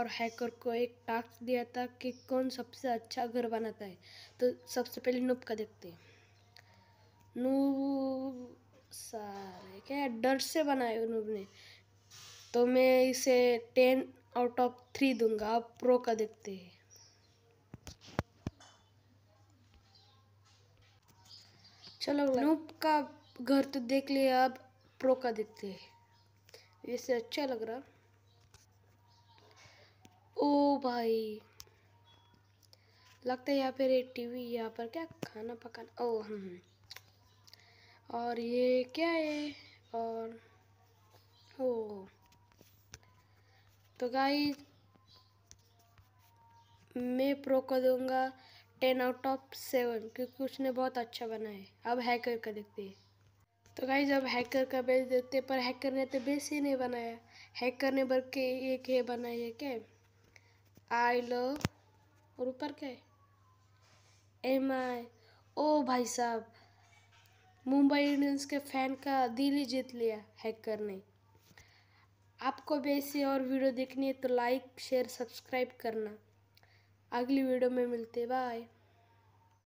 और हैकर को एक टास्क दिया था कि कौन सबसे अच्छा घर बनाता है तो सबसे पहले नूप का देखते हैं नूब सारे क्या डर से बनाए नूब ने तो मैं इसे टेन आउट ऑफ थ्री दूंगा आप प्रो का देखते हैं चलो नूप का घर तो देख लिया अब प्रो का देखते हैं इससे अच्छा लग रहा भाई लगता है यहाँ पर एक टीवी यहाँ पर क्या खाना पकाना ओ हम हम्म, हम्म। और ये क्या है और ओ तो गाई मैं प्रो को दूंगा टेन आउट ऑफ सेवन क्योंकि उसने बहुत अच्छा बना है अब हैकर का देखते हैं तो गाई जब हैकर का बेस देखते पर हैकर ने तो बेस ही नहीं बनाया हैकर ने बल्कि एक है बनाया क्या आई लव और ऊपर क्या है एम आई ओ भाई साहब मुंबई इंडियंस के फैन का दिल ही जीत लिया हैकर ने आपको भी ऐसी और वीडियो देखनी है तो लाइक शेयर सब्सक्राइब करना अगली वीडियो में मिलते बाय